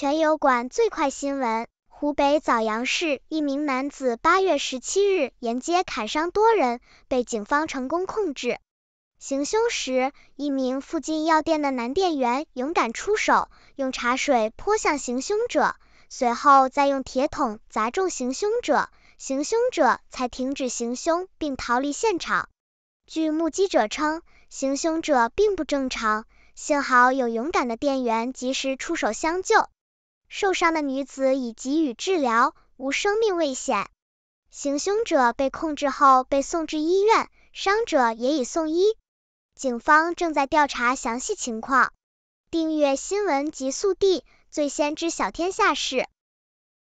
全友馆最快新闻：湖北枣阳市一名男子八月十七日沿街砍伤多人，被警方成功控制。行凶时，一名附近药店的男店员勇敢出手，用茶水泼向行凶者，随后再用铁桶砸中行凶者，行凶者才停止行凶并逃离现场。据目击者称，行凶者并不正常，幸好有勇敢的店员及时出手相救。受伤的女子已给予治疗，无生命危险。行凶者被控制后被送至医院，伤者也已送医。警方正在调查详细情况。订阅新闻极速递，最先知晓天下事。